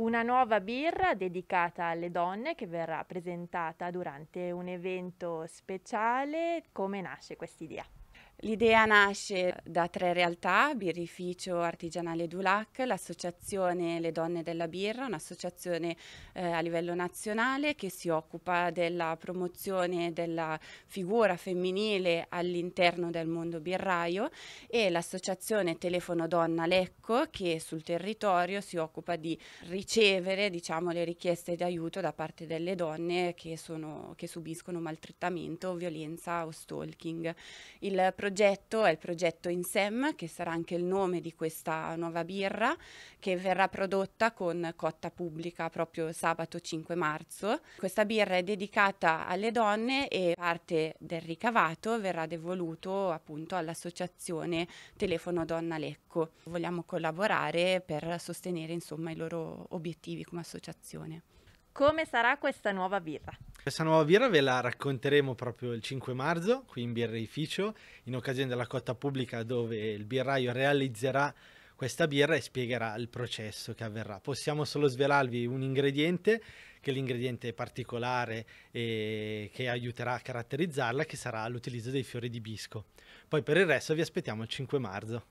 Una nuova birra dedicata alle donne che verrà presentata durante un evento speciale. Come nasce quest'idea? L'idea nasce da tre realtà, Birrificio Artigianale Dulac, l'associazione Le Donne della Birra, un'associazione eh, a livello nazionale che si occupa della promozione della figura femminile all'interno del mondo birraio e l'associazione Telefono Donna Lecco che sul territorio si occupa di ricevere diciamo, le richieste di aiuto da parte delle donne che, sono, che subiscono maltrattamento, violenza o stalking. Il progetto è il progetto INSEM, che sarà anche il nome di questa nuova birra, che verrà prodotta con cotta pubblica proprio sabato 5 marzo. Questa birra è dedicata alle donne e parte del ricavato verrà devoluto appunto all'associazione Telefono Donna Lecco. Vogliamo collaborare per sostenere insomma i loro obiettivi come associazione. Come sarà questa nuova birra? Questa nuova birra ve la racconteremo proprio il 5 marzo qui in birreificio in occasione della cotta pubblica dove il birraio realizzerà questa birra e spiegherà il processo che avverrà. Possiamo solo svelarvi un ingrediente, che è l'ingrediente particolare e che aiuterà a caratterizzarla, che sarà l'utilizzo dei fiori di bisco. Poi per il resto vi aspettiamo il 5 marzo.